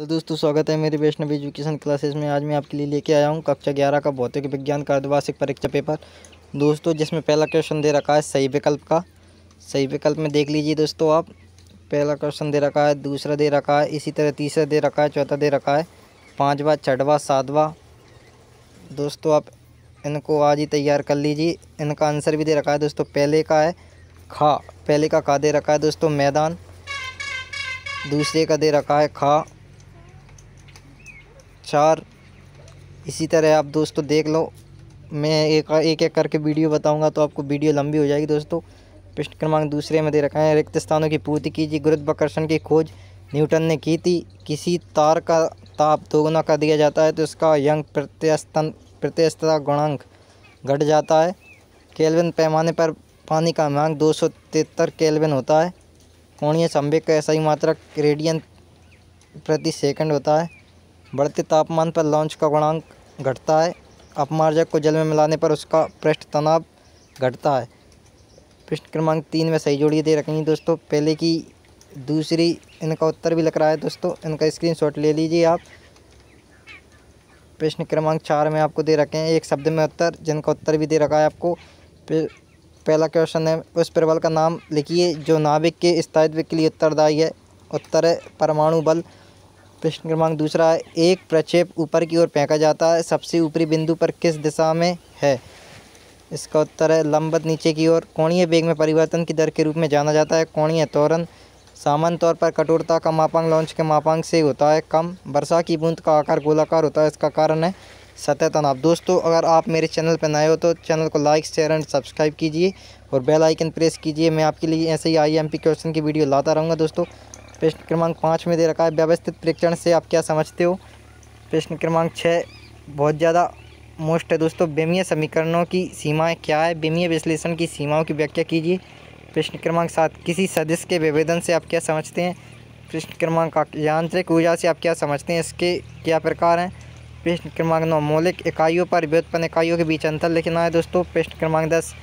तो दोस्तों स्वागत है मेरे वैष्णव एजुकेशन क्लासेस में आज मैं आपके लिए लेके आया हूँ कक्षा ग्यारह का भौतिक विज्ञान का अर्धवार्षिक परीक्षा पेपर दोस्तों जिसमें पहला क्वेश्चन दे रखा है सही विकल्प का सही विकल्प में देख लीजिए दोस्तों आप पहला क्वेश्चन दे रखा है दूसरा दे रखा है इसी तरह तीसरा दे रखा है चौथा दे रखा है पाँचवा छठवा सातवा दोस्तों आप इनको आज ही तैयार कर लीजिए इनका आंसर भी दे रखा है दोस्तों पहले का है खा पहले का खा दे रखा है दोस्तों मैदान दूसरे का दे रखा है खा चार इसी तरह आप दोस्तों देख लो मैं एक एक एक करके वीडियो बताऊंगा तो आपको वीडियो लंबी हो जाएगी दोस्तों पृष्ठ क्रमांक दूसरे में दे रखा है रिक्त स्थानों की पूर्ति कीजिए गुरुत्वाकर्षण की खोज न्यूटन ने की थी किसी तार का ताप दोगुना कर दिया जाता है तो उसका यंग प्रत्यस्तन प्रत्यस्तता गुणांक घट जाता है केल्विन पैमाने पर पानी का मांग दो सौ तिहत्तर केल्विन होता है कोणीय संवेग का ऐसा ही मात्रा रेडियन प्रति सेकंड होता है बढ़ते तापमान पर लॉन्च का गुणांक घटता है अपमार्जक को जल में मिलाने पर उसका पृष्ठ तनाव घटता है पृष्ठ क्रमांक तीन में सही जोड़िए दे रखेंगे दोस्तों पहले की दूसरी इनका उत्तर भी लग रहा है दोस्तों इनका स्क्रीन ले लीजिए आप प्रश्न क्रमांक चार में आपको दे रखे हैं एक शब्द में उत्तर जिनका उत्तर भी दे रखा है आपको पहला क्वेश्चन है उस प्रबल का नाम लिखिए जो नाभिक के स्थायित्व के लिए उत्तरदायी है उत्तर है परमाणु बल प्रश्न क्रमांक दूसरा एक प्रक्षेप ऊपर की ओर फेंका जाता है सबसे ऊपरी बिंदु पर किस दिशा में है इसका उत्तर है लंबत नीचे की ओर कोणीय वेग में परिवर्तन की दर के रूप में जाना जाता है कोणीय त्वरण सामान्य तौर पर कठोरता का मापांक लॉन्च के मापांक से होता है कम वर्षा की बूंद का आकार गोलाकार होता है इसका कारण है सतह तनाव दोस्तों अगर आप मेरे चैनल पर नए हो तो चैनल को लाइक शेयर एंड सब्सक्राइब कीजिए और बेल आइकन प्रेस कीजिए मैं आपके लिए ऐसे ही आईएमपी क्वेश्चन की वीडियो लाता रहूँगा दोस्तों प्रश्न क्रमांक पाँच में दे रखा है व्यवस्थित परीक्षण से आप क्या समझते हो प्रश्न क्रमांक छः बहुत ज़्यादा मोस्ट है दोस्तों बेमीय समीकरणों की सीमाएं क्या है बेमीय विश्लेषण की सीमाओं की व्याख्या कीजिए प्रश्न क्रमांक सात किसी सदस्य के विभेदन से आप क्या समझते हैं प्रश्न क्रमांक आठ यांत्रिक ऊर्जा से आप क्या समझते हैं इसके क्या प्रकार हैं प्रश्न क्रमांक नौ मौलिक इकाइयों पर व्युत्पन्न इकाइयों के बीच अंतर लिखना है दोस्तों प्रश्न क्रमांक दस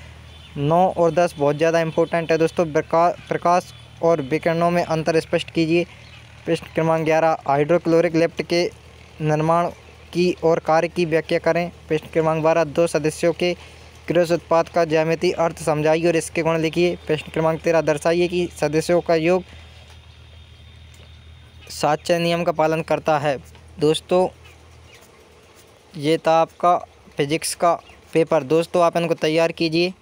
नौ और दस बहुत ज़्यादा इंपॉर्टेंट है दोस्तों प्रकाश और विकरणों में अंतर स्पष्ट कीजिए प्रश्न क्रमांक ग्यारह हाइड्रोक्लोरिक लेफ्ट के निर्माण की और कार्य की व्याख्या करें प्रश्न क्रमांक बारह दो सदस्यों के कृषि उत्पाद का ज्यामिति अर्थ समझाइए और इसके गुण लिखिए प्रश्न क्रमांक तेरह दर्शाइए कि सदस्यों का योग साक्षर नियम का पालन करता है दोस्तों ये था आपका फिजिक्स का पेपर दोस्तों आप इनको तैयार कीजिए